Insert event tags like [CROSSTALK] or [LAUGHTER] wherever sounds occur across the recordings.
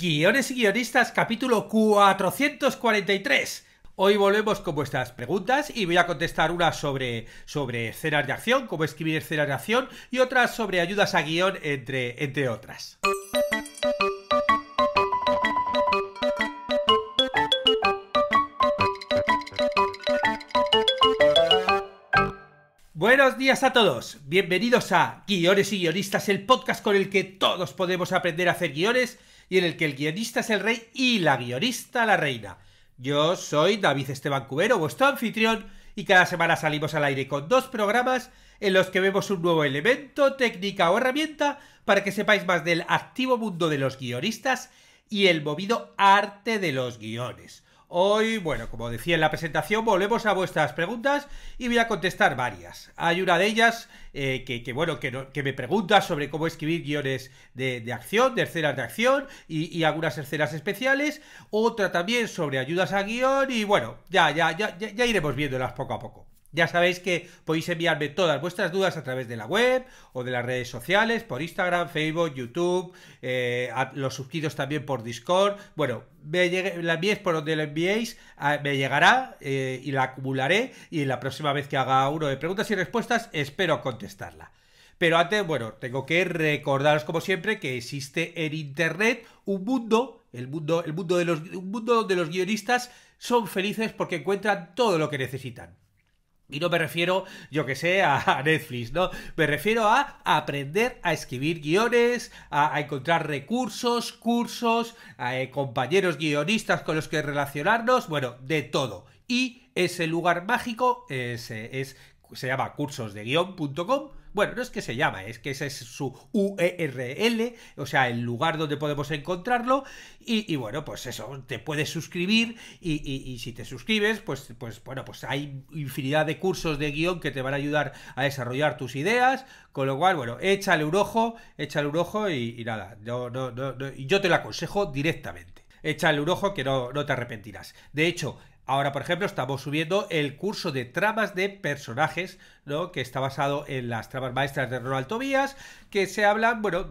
Guiones y Guionistas, capítulo 443. Hoy volvemos con vuestras preguntas y voy a contestar una sobre, sobre escenas de acción, cómo escribir escenas de acción, y otras sobre ayudas a guión, entre, entre otras. Buenos días a todos, bienvenidos a Guiones y Guionistas, el podcast con el que todos podemos aprender a hacer guiones y en el que el guionista es el rey y la guionista la reina. Yo soy David Esteban Cubero, vuestro anfitrión, y cada semana salimos al aire con dos programas en los que vemos un nuevo elemento, técnica o herramienta para que sepáis más del activo mundo de los guionistas y el movido arte de los guiones. Hoy, bueno, como decía en la presentación, volvemos a vuestras preguntas y voy a contestar varias. Hay una de ellas eh, que, bueno, que, me pregunta sobre cómo escribir guiones de, acción, de escenas de acción y, algunas escenas especiales. Otra también sobre ayudas a guión y bueno, ya, ya, ya, ya iremos viéndolas poco a poco. Ya sabéis que podéis enviarme todas vuestras dudas a través de la web o de las redes sociales, por Instagram, Facebook, YouTube, eh, los suscritos también por Discord. Bueno, me la enviéis por donde la enviéis, ah, me llegará eh, y la acumularé y la próxima vez que haga uno de preguntas y respuestas espero contestarla. Pero antes, bueno, tengo que recordaros como siempre que existe en Internet un mundo, el mundo, el mundo, de los, mundo donde los guionistas son felices porque encuentran todo lo que necesitan. Y no me refiero, yo que sé, a, Netflix, ¿no? Me refiero a aprender a escribir guiones, a, encontrar recursos, cursos, a, eh, compañeros guionistas con los que relacionarnos, bueno, de todo. Y ese lugar mágico es eh, se llama cursosdeguion.com bueno, no es que se llama, es que ese es su URL, e o sea, el lugar donde podemos encontrarlo. Y, bueno, pues eso, te puedes suscribir y, si te suscribes, pues, pues bueno, pues hay infinidad de cursos de guión que te van a ayudar a desarrollar tus ideas. Con lo cual, bueno, échale un ojo, échale un ojo y, nada, yo te lo aconsejo directamente. Échale un ojo que no, no te arrepentirás. De hecho, Ahora, por ejemplo, estamos subiendo el curso de tramas de personajes, ¿no? Que está basado en las tramas maestras de Ronald Tobías, que se hablan, bueno,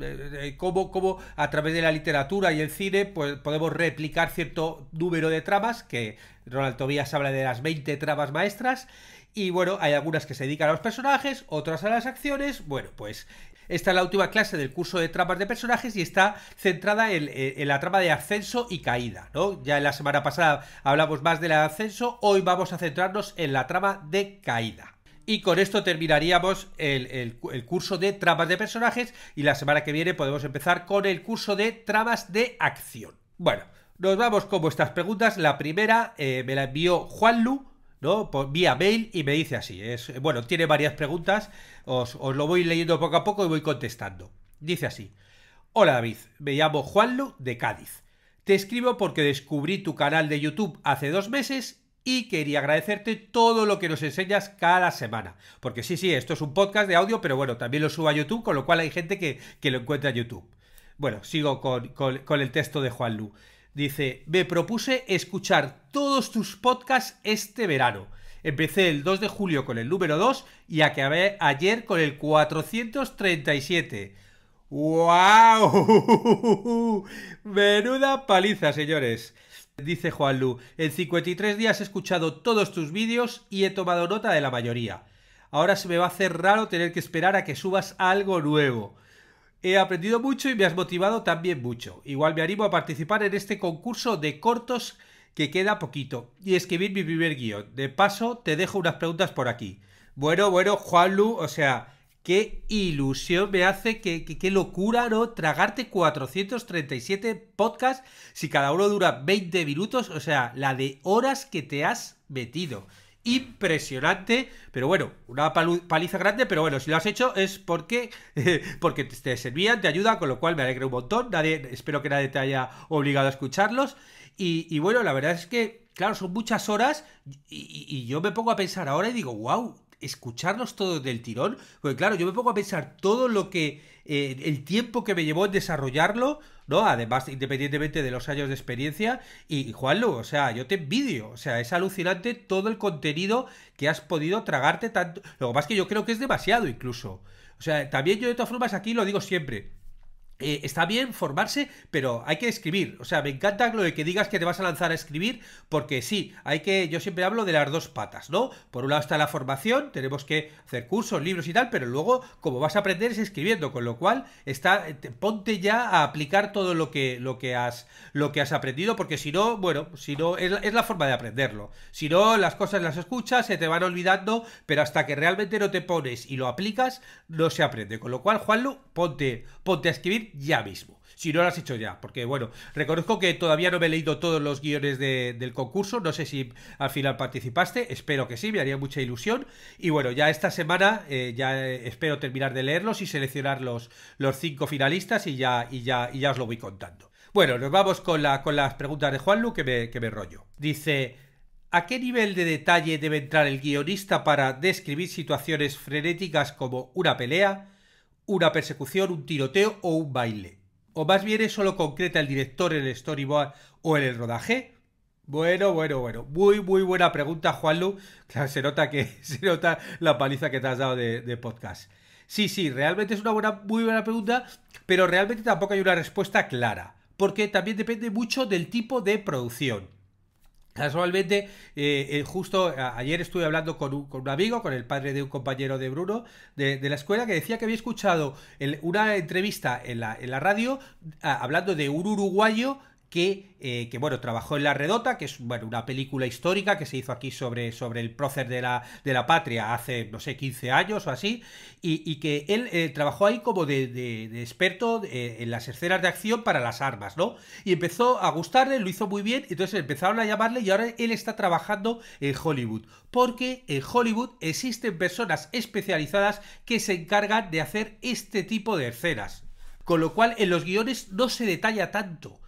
cómo, cómo a través de la literatura y el cine pues, podemos replicar cierto número de tramas, que Ronald Tobías habla de las 20 tramas maestras. Y bueno, hay algunas que se dedican a los personajes, otras a las acciones. Bueno, pues esta es la última clase del curso de tramas de personajes y está centrada en, la trama de ascenso y caída, ¿no? Ya en la semana pasada hablamos más del ascenso, hoy vamos a centrarnos en la trama de caída. Y con esto terminaríamos el, curso de tramas de personajes y la semana que viene podemos empezar con el curso de tramas de acción. Bueno, nos vamos con vuestras preguntas. La primera eh, me la envió Lu vía mail y me dice así. Es, bueno, tiene varias preguntas, os, lo voy leyendo poco a poco y voy contestando. Dice así. Hola David, me llamo Juanlu de Cádiz. Te escribo porque descubrí tu canal de YouTube hace dos meses y quería agradecerte todo lo que nos enseñas cada semana. Porque sí, sí, esto es un podcast de audio, pero bueno, también lo subo a YouTube, con lo cual hay gente que, lo encuentra en YouTube. Bueno, sigo con, el texto de Juan Dice, me propuse escuchar todos tus podcasts este verano. Empecé el 2 de julio con el número 2 y acabé ayer con el 437. ¡Wow! [LAUGHS] Menuda paliza, señores. Dice Juanlu, en 53 días he escuchado todos tus vídeos y he tomado nota de la mayoría. Ahora se me va a hacer raro tener que esperar a que subas algo nuevo. He aprendido mucho y me has motivado también mucho. Igual me animo a participar en este concurso de cortos que queda poquito y escribir mi primer guión. De paso, te dejo unas preguntas por aquí. Bueno, bueno, Juanlu, o sea, qué ilusión me hace, qué, locura, ¿no? Tragarte 437 podcasts si cada uno dura 20 minutos, o sea, la de horas que te has metido impresionante. Pero bueno, una paliza grande, pero bueno, si lo has hecho es porque, [LAUGHS] porque te servían, te ayuda, con lo cual me alegro un montón. Nadie, espero que nadie te haya obligado a escucharlos. Y, bueno, la verdad es que, claro, son muchas horas y, y yo me pongo a pensar ahora y digo, wow, escucharnos todo del tirón, porque claro, yo me pongo a pensar todo lo que, eh, el tiempo que me llevó en desarrollarlo, ¿no? Además, independientemente de los años de experiencia, y, juan Juanlu, o sea, yo te envidio, o sea, es alucinante todo el contenido que has podido tragarte tanto, lo más que yo creo que es demasiado incluso, o sea, también yo de todas formas aquí lo digo siempre, eh, está bien formarse, pero hay que escribir. O sea, me encanta lo de que digas que te vas a lanzar a escribir, porque sí, hay que. Yo siempre hablo de las dos patas, ¿no? Por un lado está la formación, tenemos que hacer cursos, libros y tal, pero luego, como vas a aprender, es escribiendo, con lo cual está, ponte ya a aplicar todo lo que, lo que has lo que has aprendido, porque si no, bueno, si no, es, la forma de aprenderlo. Si no, las cosas las escuchas, se te van olvidando, pero hasta que realmente no te pones y lo aplicas, no se aprende. Con lo cual, Juanlu, ponte, ponte a escribir ya mismo. Si no lo has hecho ya, porque bueno, reconozco que todavía no me he leído todos los guiones del concurso, no sé si al final participaste, espero que sí, me haría mucha ilusión. Y bueno, ya esta semana eh, ya espero terminar de leerlos y seleccionar los, los cinco finalistas y ya, y, ya, y ya os lo voy contando. Bueno, nos vamos con, la, con las preguntas de Juanlu, que me, que me rollo. Dice, ¿A qué nivel de detalle debe entrar el guionista para describir situaciones frenéticas como una pelea, una persecución, un tiroteo o un baile. O más bien eso lo concreta el director en el storyboard o en el rodaje. Bueno, bueno, bueno. Muy, muy buena pregunta, Juanlu. Claro, se nota que [LAUGHS] se nota la paliza que te has dado de, de podcast. Sí, sí, realmente es una buena, muy buena pregunta, pero realmente tampoco hay una respuesta clara, porque también depende mucho del tipo de producción. Casualmente, eh, eh, justo ayer estuve hablando con un, amigo, con el padre de un compañero de Bruno de, la escuela, que decía que había escuchado una entrevista en la, en la radio hablando de un uruguayo eh, que, bueno, trabajó en La Redota, que es una película histórica que se hizo aquí sobre, sobre el prócer de la, patria hace, no sé, 15 años o así, y, que él eh, trabajó ahí como de, experto eh, en las escenas de acción para las armas, ¿no? Y empezó a gustarle, lo hizo muy bien, entonces empezaron a llamarle y ahora él está trabajando en Hollywood, porque en Hollywood existen personas especializadas que se encargan de hacer este tipo de escenas. Con lo cual en los guiones no se detalla tanto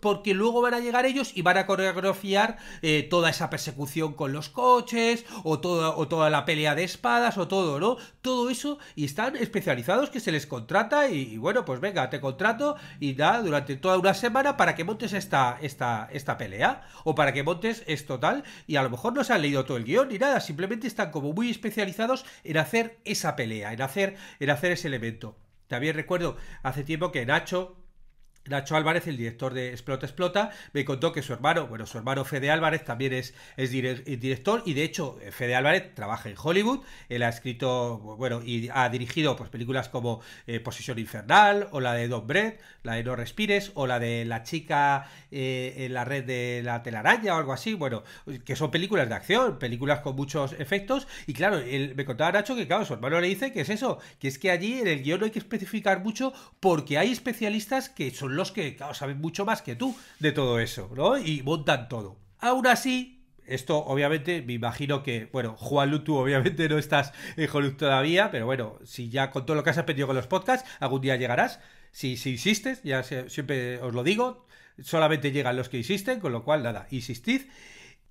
porque luego van a llegar ellos y van a coreografiar eh, toda esa persecución con los coches, o toda, o toda la pelea de espadas, o todo, ¿no? Todo eso, y están especializados que se les contrata, y, bueno, pues venga, te contrato y da durante toda una semana para que montes esta, esta, esta pelea, o para que montes esto tal, y a lo mejor no se han leído todo el guión ni nada, simplemente están como muy especializados en hacer esa pelea, en hacer, en hacer ese elemento. También recuerdo hace tiempo que Nacho, Nacho Álvarez, el director de Explota Explota, me contó que su hermano, bueno, su hermano Fede Álvarez también es, es director y de hecho eh, Fede Álvarez trabaja en Hollywood, él ha escrito, bueno, y ha dirigido pues, películas como eh, Posición Infernal o la de Don Brett, la de No Respires o la de La chica eh, en la red de la telaraña o algo así, bueno, que son películas de acción, películas con muchos efectos y claro, él, me contaba Nacho que claro, su hermano le dice que es eso, que es que allí en el guión no hay que especificar mucho porque hay especialistas que son los que saben mucho más que tú de todo eso, ¿no? Y montan todo. Aún así, esto obviamente me imagino que, bueno, Juan tú obviamente no estás en Hollywood todavía, pero bueno, si ya con todo lo que has aprendido con los podcasts, algún día llegarás. Si, insistes, ya siempre os lo digo, solamente llegan los que insisten, con lo cual nada, insistid.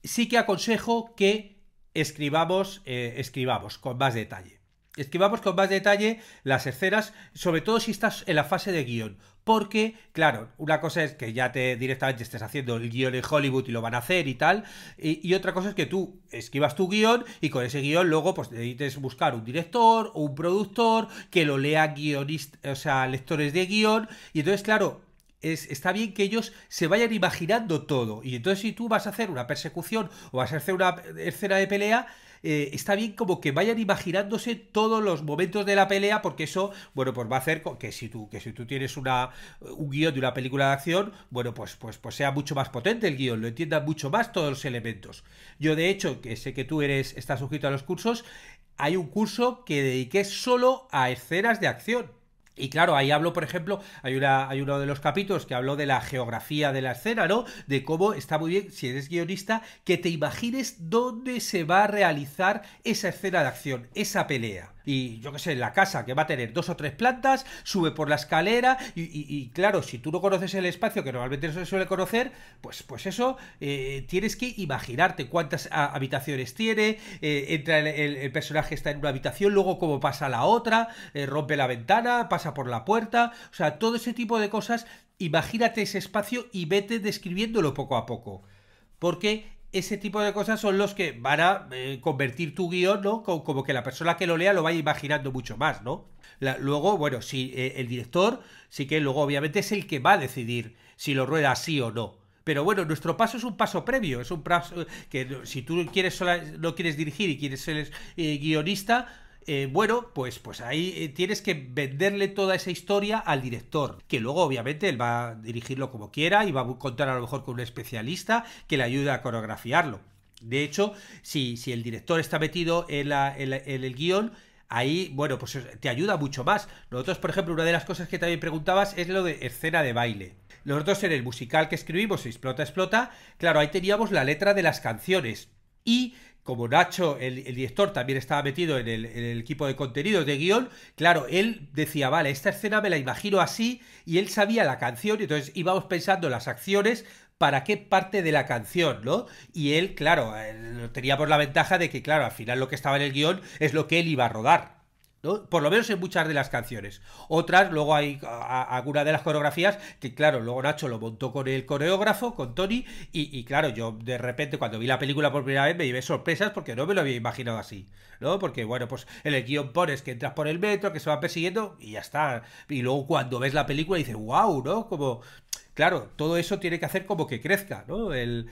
Sí que aconsejo que escribamos, eh, escribamos con más detalle. Escribamos con más detalle las escenas, sobre todo si estás en la fase de guión. Porque, claro, una cosa es que ya te directamente estés haciendo el guión en Hollywood y lo van a hacer y tal. Y, otra cosa es que tú escribas tu guión y con ese guión luego pues necesites buscar un director o un productor que lo lea guionista, o sea, lectores de guión. Y entonces, claro, está bien que ellos se vayan imaginando todo. Y entonces si tú vas a hacer una persecución o vas a hacer una escena de pelea, eh, está bien como que vayan imaginándose todos los momentos de la pelea, porque eso, bueno, pues va a hacer que si tú, que si tú tienes una, eh, un guión de una película de acción, bueno, pues, pues, pues sea mucho más potente el guión, lo entiendan mucho más todos los elementos. Yo, de hecho, que sé que tú eres, estás sujeto a los cursos, hay un curso que dediqué solo a escenas de acción y claro, ahí hablo, por ejemplo, hay, una, hay uno de los capítulos que habló de la geografía de la escena, ¿no? De cómo está muy bien, si eres guionista, que te imagines dónde se va a realizar esa escena de acción, esa pelea y yo qué sé, la casa que va a tener dos o tres plantas, sube por la escalera y, claro, si tú no conoces el espacio que normalmente se suele conocer, pues, pues eso, eh, tienes que imaginarte cuántas habitaciones tiene, eh, entra el, personaje está en una habitación, luego cómo pasa a la otra, eh, rompe la ventana, pasa por la puerta, o sea, todo ese tipo de cosas, imagínate ese espacio y vete describiéndolo poco a poco. Porque ese tipo de cosas son los que van a eh, convertir tu guión, ¿no? Como, que la persona que lo lea lo vaya imaginando mucho más, ¿no? luego, bueno, si eh, el director, sí que luego obviamente es el que va a decidir si lo rueda así o no. Pero bueno, nuestro paso es un paso previo, es un paso que si tú quieres no quieres dirigir y quieres ser eh, guionista, eh, bueno, pues, pues ahí eh, tienes que venderle toda esa historia al director, que luego obviamente él va a dirigirlo como quiera y va a contar a lo mejor con un especialista que le ayude a coreografiarlo. De hecho, si, si el director está metido en, el guión, ahí, bueno, pues te ayuda mucho más. Nosotros, por ejemplo, una de las cosas que también preguntabas es lo de escena de baile. Nosotros en el musical que escribimos, Explota, Explota, claro, ahí teníamos la letra de las canciones. Y como Nacho, el, director, también estaba metido en el, equipo de contenidos de guión, claro, él decía, vale, esta escena me la imagino así, y él sabía la canción, y entonces íbamos pensando las acciones para qué parte de la canción, ¿no? Y él, claro, eh, teníamos la ventaja de que, claro, al final lo que estaba en el guión es lo que él iba a rodar. Por lo menos en muchas de las canciones. Otras, luego hay algunas de las coreografías que, claro, luego Nacho lo montó con el coreógrafo, con Tony, y, claro, yo de repente cuando vi la película por primera vez me llevé sorpresas porque no me lo había imaginado así, ¿no? Porque, bueno, pues en el guión pones que entras por el metro, que se va persiguiendo y ya está. Y luego cuando ves la película dices, wow, ¿no? Como claro, todo eso tiene que hacer como que crezca, ¿no? El,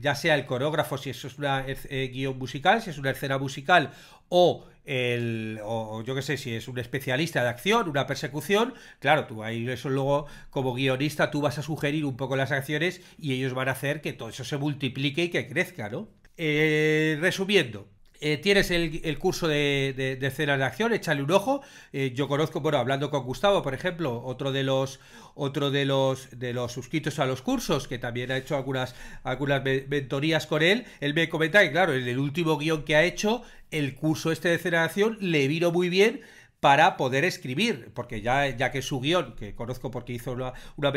ya sea el coreógrafo, si eso es un e, eh, guión musical, si es una escena musical, o el, o yo qué sé, si es un especialista de acción, una persecución, claro, tú ahí eso luego como guionista tú vas a sugerir un poco las acciones y ellos van a hacer que todo eso se multiplique y que crezca, ¿no? Eh, resumiendo, eh, tienes el, el, curso de, de, de de acción, échale un ojo. Eh, yo conozco, bueno, hablando con Gustavo, por ejemplo, otro de los otro de los de los suscritos a los cursos, que también ha hecho algunas, algunas mentorías con él. Él me comenta que, claro, en el último guión que ha hecho, el curso este de escena de acción le vino muy bien para poder escribir, porque ya, ya que su guión, que conozco porque hizo una, una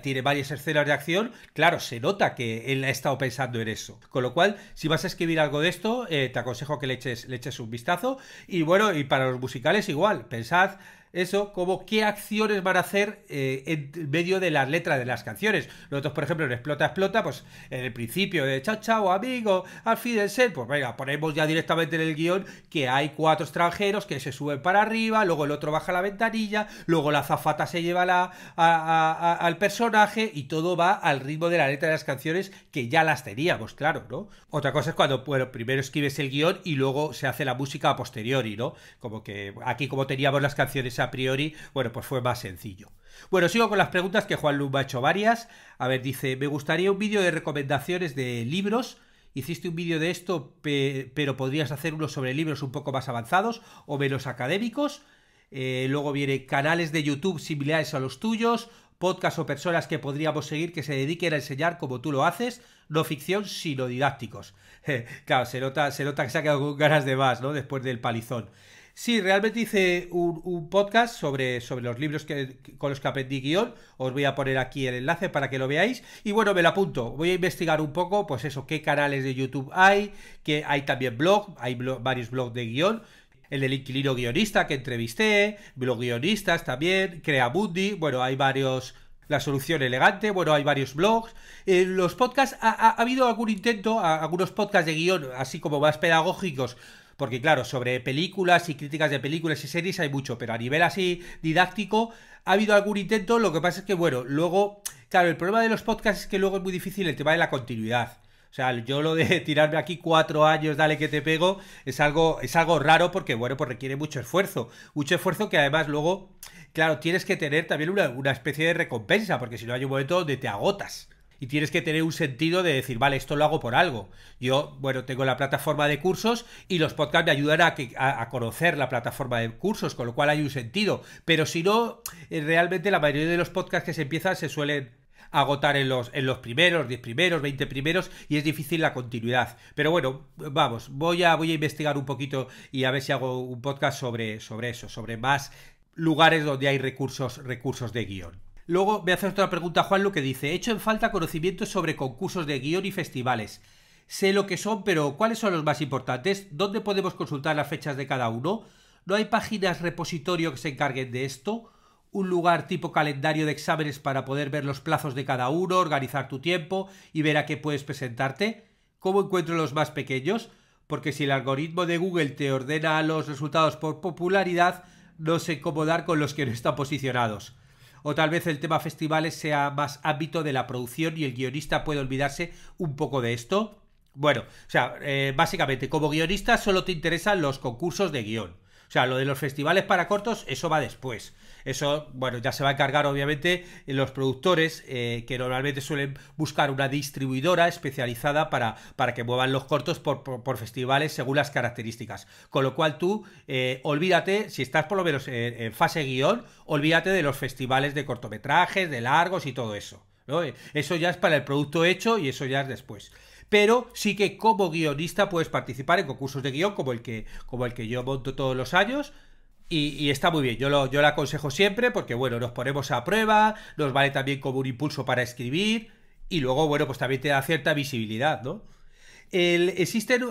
tiene varias escenas de acción, claro, se nota que él ha estado pensando en eso. Con lo cual, si vas a escribir algo de esto, eh, te aconsejo que le eches, le eches un vistazo. Y bueno, y para los musicales igual, pensad eso como qué acciones van a hacer eh, en medio de las letras de las canciones. Nosotros, por ejemplo, en Explota, Explota, pues en el principio de Chao, chao, amigo, al fin del ser, pues venga, ponemos ya directamente en el guión que hay cuatro extranjeros que se suben para arriba, luego el otro baja la ventanilla, luego la zafata se lleva la, al personaje y todo va al ritmo de la letra de las canciones que ya las teníamos, claro, ¿no? Otra cosa es cuando, bueno, primero escribes el guión y luego se hace la música a posteriori, ¿no? Como que aquí como teníamos las canciones a a priori, bueno, pues fue más sencillo. Bueno, sigo con las preguntas que Juan Luz ha hecho varias. A ver, dice, me gustaría un vídeo de recomendaciones de libros. Hiciste un vídeo de esto, pero podrías hacer uno sobre libros un poco más avanzados o menos académicos. Eh, luego viene canales de YouTube similares a los tuyos, podcasts o personas que podríamos seguir que se dediquen a enseñar como tú lo haces, no ficción, sino didácticos. [LAUGHS] claro, nota, se nota que se ha quedado con ganas de más, ¿no? Después del palizón. Sí, realmente hice un, podcast sobre, sobre, los libros que, con los que aprendí guión. Os voy a poner aquí el enlace para que lo veáis. Y bueno, me lo apunto. Voy a investigar un poco, pues eso, qué canales de YouTube hay, que hay también blog, hay varios blogs de guión el del inquilino guionista que entrevisté, blog guionistas también, crea Buddy. bueno, hay varios... La solución elegante, bueno, hay varios blogs. En los podcasts, ha, habido algún intento, algunos podcasts de guión, así como más pedagógicos, porque claro, sobre películas y críticas de películas y series hay mucho, pero a nivel así didáctico ha habido algún intento, lo que pasa es que bueno, luego, claro, el problema de los podcasts es que luego es muy difícil el tema de la continuidad. O sea, yo lo de [LAUGHS] tirarme aquí cuatro años, dale que te pego, es algo, es algo raro porque, bueno, pues requiere mucho esfuerzo. Mucho esfuerzo que además luego, claro, tienes que tener también una, una especie de recompensa, porque si no hay un momento donde te agotas y tienes que tener un sentido de decir, vale, esto lo hago por algo. Yo, bueno, tengo la plataforma de cursos y los podcasts me ayudan a, conocer la plataforma de cursos, con lo cual hay un sentido. Pero si no, eh, realmente la mayoría de los podcasts que se empiezan se suelen agotar en los, en los primeros, 10 primeros, 20 primeros y es difícil la continuidad. Pero bueno, vamos, voy a, voy a investigar un poquito y a ver si hago un podcast sobre, sobre eso, sobre más lugares donde hay recursos, recursos de guión. Luego voy a hacer otra pregunta a Juan lo que dice, hecho en falta conocimientos sobre concursos de guión y festivales. Sé lo que son, pero ¿cuáles son los más importantes? ¿Dónde podemos consultar las fechas de cada uno? ¿No hay páginas repositorio que se encarguen de esto? ¿Un lugar tipo calendario de exámenes para poder ver los plazos de cada uno, organizar tu tiempo y ver a qué puedes presentarte? ¿Cómo encuentro los más pequeños? Porque si el algoritmo de Google te ordena los resultados por popularidad, no sé cómo dar con los que no están posicionados o tal vez el tema festivales sea más ámbito de la producción y el guionista puede olvidarse un poco de esto. Bueno, o sea, eh, básicamente como guionista solo te interesan los concursos de guión. O sea, lo de los festivales para cortos, eso va después. Eso, bueno, ya se va a encargar obviamente los productores eh, que normalmente suelen buscar una distribuidora especializada para, para que muevan los cortos por, festivales según las características. Con lo cual tú, eh, olvídate, si estás por lo menos en, fase guión, olvídate de los festivales de cortometrajes, de largos y todo eso. Eso ya es para el producto hecho y eso ya es después pero sí que como guionista puedes participar en concursos de guión como el que, como el que yo monto todos los años. Y, está muy bien, yo lo, yo lo aconsejo siempre porque, bueno, nos ponemos a prueba, nos vale también como un impulso para escribir y luego, bueno, pues también te da cierta visibilidad, ¿no? existen,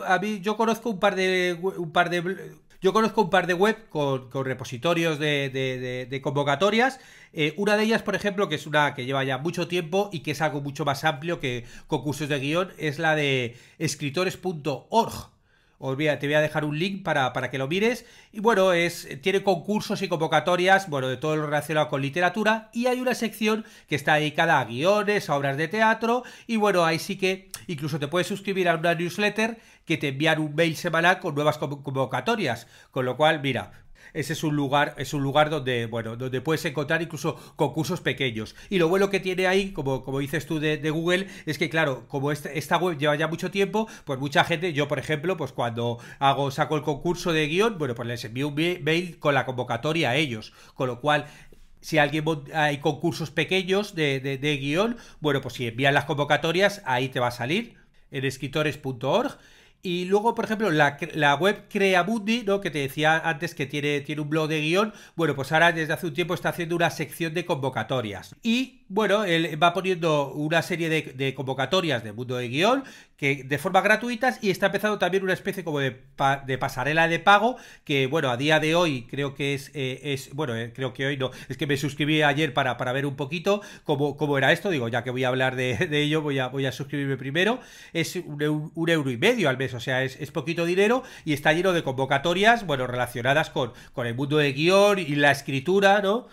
yo conozco un par de, un par de yo conozco un par de web con, repositorios de, convocatorias. Eh, una de ellas, por ejemplo, que es una que lleva ya mucho tiempo y que es algo mucho más amplio que concursos de guión, es la de escritores.org te voy a dejar un link para, que lo mires. Y bueno, es, tiene concursos y convocatorias, bueno, de todo lo relacionado con literatura. Y hay una sección que está dedicada a guiones, a obras de teatro. Y bueno, ahí sí que incluso te puedes suscribir a una newsletter que te envían un mail semanal con nuevas convocatorias. Con lo cual, mira, ese es un lugar, es un lugar donde, bueno, donde puedes encontrar incluso concursos pequeños. Y lo bueno que tiene ahí, como, como dices tú de, Google, es que claro, como este, esta, web lleva ya mucho tiempo, pues mucha gente, yo por ejemplo, pues cuando hago, saco el concurso de guión, bueno, pues les envío un mail con la convocatoria a ellos, con lo cual si alguien hay concursos pequeños de, de, de guión, bueno, pues si envían las convocatorias, ahí te va a salir en escritores.org y luego, por ejemplo, la, la web CreaBundi, ¿no? que te decía antes que tiene, tiene un blog de guión, bueno, pues ahora desde hace un tiempo está haciendo una sección de convocatorias. Y bueno, él va poniendo una serie de, convocatorias de mundo de guión que de forma gratuitas y está empezando también una especie como de, pasarela de pago que, bueno, a día de hoy creo que es, eh, es bueno, eh, creo que hoy no, es que me suscribí ayer para, para ver un poquito cómo, cómo era esto, digo, ya que voy a hablar de, [LAUGHS] ello, voy a, voy a suscribirme primero, es un, euro y medio al mes, o sea, es, es poquito dinero y está lleno de convocatorias, bueno, relacionadas con, con el mundo de guión y la escritura, ¿no?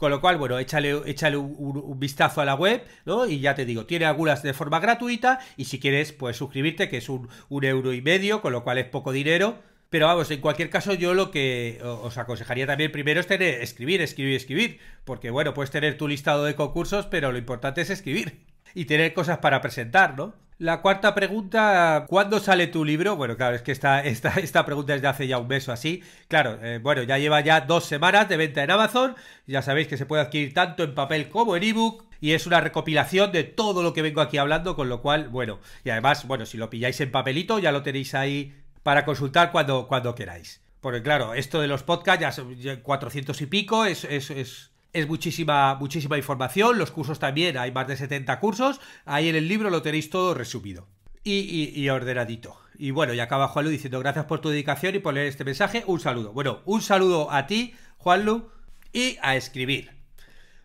Con lo cual, bueno, échale, échale un, vistazo a la web, ¿no? Y ya te digo, tiene algunas de forma gratuita y si quieres, pues suscribirte, que es un, euro y medio, con lo cual es poco dinero. Pero vamos, en cualquier caso, yo lo que os aconsejaría también primero es tener, escribir, escribir, escribir. Porque bueno, puedes tener tu listado de concursos, pero lo importante es escribir y tener cosas para presentar, ¿no? La cuarta pregunta, ¿cuándo sale tu libro? Bueno, claro, es que esta, [LAUGHS] esta pregunta es de hace ya un mes o así. Claro, eh, bueno, ya lleva ya dos semanas de venta en Amazon. Ya sabéis que se puede adquirir tanto en papel como en ebook y es una recopilación de todo lo que vengo aquí hablando, con lo cual, bueno, y además, bueno, si lo pilláis en papelito, ya lo tenéis ahí para consultar cuando, cuando queráis. Porque claro, esto de los podcasts, ya son 400 y pico, es, es, es, es muchísima, muchísima información, los cursos también, hay más de 70 cursos, ahí en el libro lo tenéis todo resumido y, ordenadito. Y bueno, y acaba Juanlu diciendo gracias por tu dedicación y por leer este mensaje. Un saludo. Bueno, un saludo a ti, Juanlu, y a escribir.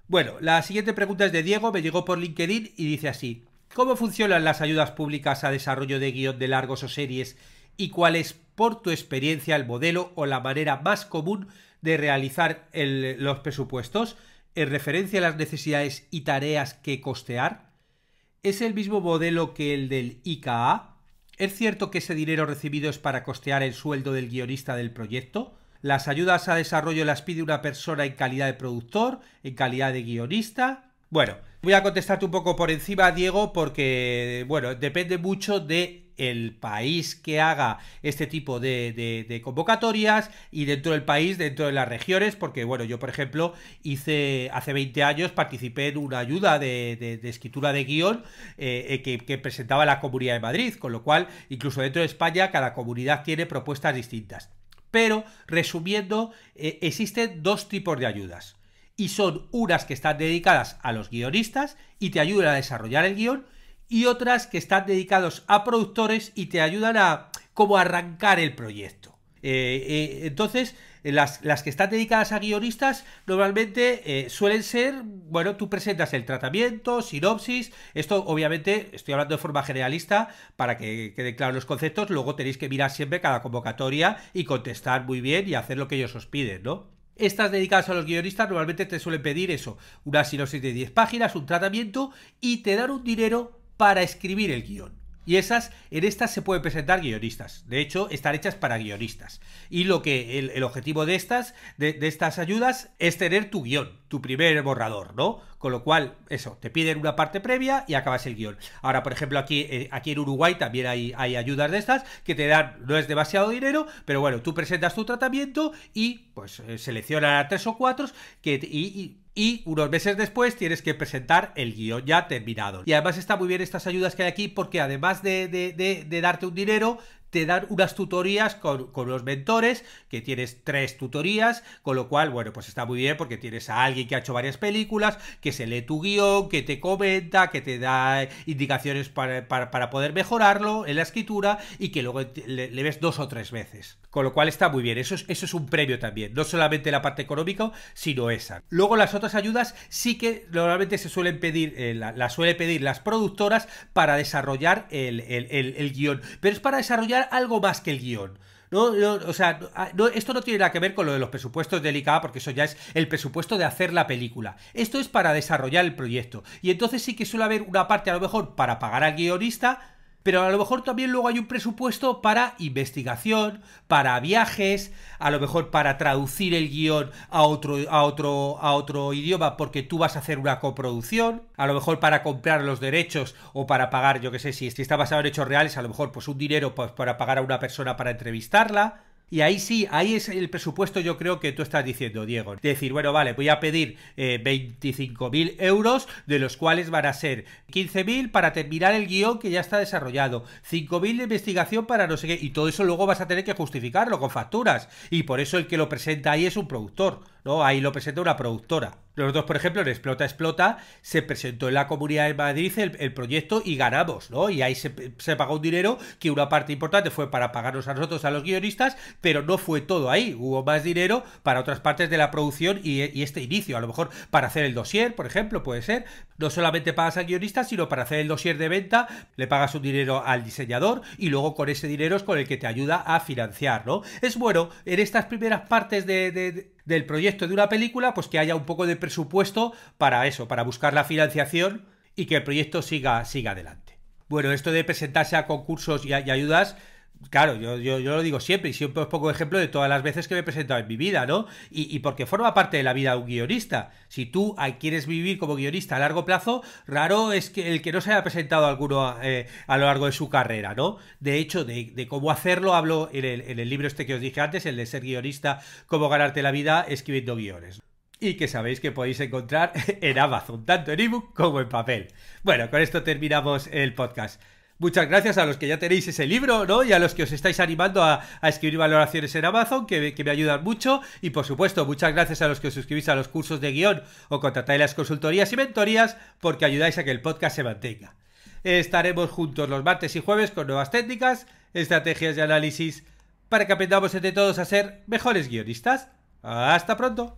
Bueno, la siguiente pregunta es de Diego, me llegó por LinkedIn y dice así. ¿Cómo funcionan las ayudas públicas a desarrollo de guión de largos o series y cuál es, por tu experiencia, el modelo o la manera más común de realizar los presupuestos en referencia a las necesidades y tareas que costear. Es el mismo modelo que el del IKA. Es cierto que ese dinero recibido es para costear el sueldo del guionista del proyecto. Las ayudas a desarrollo las pide una persona en calidad de productor, en calidad de guionista. Bueno, voy a contestarte un poco por encima, Diego, porque, bueno, depende mucho de el país que haga este tipo de, convocatorias y dentro del país, dentro de las regiones, porque bueno, yo por ejemplo hice hace 20 años participé en una ayuda de, escritura de guión eh, eh, que, presentaba la Comunidad de Madrid, con lo cual incluso dentro de España cada comunidad tiene propuestas distintas. Pero resumiendo, eh, existen dos tipos de ayudas. Y son unas que están dedicadas a los guionistas y te ayudan a desarrollar el guión y otras que están dedicados a productores y te ayudan a como arrancar el proyecto. Eh, eh, entonces, las, que están dedicadas a guionistas normalmente eh, suelen ser, bueno, tú presentas el tratamiento, sinopsis, esto obviamente estoy hablando de forma generalista para que queden claros los conceptos, luego tenéis que mirar siempre cada convocatoria y contestar muy bien y hacer lo que ellos os piden, ¿no? Estas dedicadas a los guionistas normalmente te suelen pedir eso, una sinopsis de 10 páginas, un tratamiento y te dan un dinero para escribir el guión. Y esas, en estas se pueden presentar guionistas. De hecho, están hechas para guionistas. Y lo que el, objetivo de estas, de, estas ayudas, es tener tu guión, tu primer borrador, ¿no? Con lo cual, eso, te piden una parte previa y acabas el guión. Ahora, por ejemplo, aquí, eh, aquí en Uruguay también hay, hay ayudas de estas que te dan, no es demasiado dinero, pero bueno, tú presentas tu tratamiento y pues eh, selecciona tres o cuatro que, y y unos meses después tienes que presentar el guión ya terminado. Y además está muy bien estas ayudas que hay aquí porque además de, darte un dinero, te dan unas tutorías con, los mentores, que tienes tres tutorías, con lo cual, bueno, pues está muy bien porque tienes a alguien que ha hecho varias películas, que se lee tu guión, que te comenta, que te da indicaciones para, poder mejorarlo en la escritura y que luego le ves dos o tres veces. Con lo cual está muy bien. Eso es, eso es un premio también. No solamente la parte económica, sino esa. Luego las otras ayudas sí que normalmente se suelen pedir, eh, las la pedir las productoras para desarrollar el, guión. Pero es para desarrollar algo más que el guión. No, o sea, ah, esto no tiene nada que ver con lo de los presupuestos del ICA, porque eso ya es el presupuesto de hacer la película. Esto es para desarrollar el proyecto. Y entonces sí que suele haber una parte, a lo mejor, para pagar al guionista, pero a lo mejor también luego hay un presupuesto para investigación, para viajes, a lo mejor para traducir el guión a otro, a otro, a otro idioma porque tú vas a hacer una coproducción, a lo mejor para comprar los derechos o para pagar, yo que sé, si, está basado en hechos reales, a lo mejor pues un dinero pues, para pagar a una persona para entrevistarla. Y ahí sí, ahí es el presupuesto yo creo que tú estás diciendo, Diego. Decir, bueno, vale, voy a pedir eh, 25.000 euros, de los cuales van a ser 15.000 para terminar el guión que ya está desarrollado, 5.000 de investigación para no sé qué, y todo eso luego vas a tener que justificarlo con facturas. Y por eso el que lo presenta ahí es un productor, ¿no? Ahí lo presenta una productora dos por ejemplo, en Explota Explota se presentó en la Comunidad de Madrid el, proyecto y ganamos, ¿no? Y ahí se, pagó un dinero que una parte importante fue para pagarnos a nosotros, a los guionistas, pero no fue todo ahí. Hubo más dinero para otras partes de la producción y, este inicio. A lo mejor para hacer el dossier, por ejemplo, puede ser. No solamente pagas al guionista, sino para hacer el dossier de venta, le pagas un dinero al diseñador y luego con ese dinero es con el que te ayuda a financiar, ¿no? Es bueno, en estas primeras partes de del proyecto de una película, pues que haya un poco de presupuesto para eso, para buscar la financiación y que el proyecto siga, siga adelante. Bueno, esto de presentarse a concursos y, y ayudas Claro, yo, lo digo siempre y siempre os pongo ejemplo de todas las veces que me he presentado en mi vida, ¿no? Y, porque forma parte de la vida de un guionista. Si tú quieres vivir como guionista a largo plazo, raro es que el que no se haya presentado alguno eh, a, lo largo de su carrera, ¿no? De hecho, de, de cómo hacerlo hablo en el, en el libro este que os dije antes, el de ser guionista, cómo ganarte la vida escribiendo guiones y que sabéis que podéis encontrar [LAUGHS] en Amazon, tanto en ebook como en papel. Bueno, con esto terminamos el podcast. Muchas gracias a los que ya tenéis ese libro, ¿no? Y a los que os estáis animando a, escribir valoraciones en Amazon, que, que, me ayudan mucho. Y por supuesto, muchas gracias a los que os suscribís a los cursos de guión o contratáis las consultorías y mentorías, porque ayudáis a que el podcast se mantenga. Estaremos juntos los martes y jueves con nuevas técnicas, estrategias de análisis, para que aprendamos entre todos a ser mejores guionistas. ¡Hasta pronto!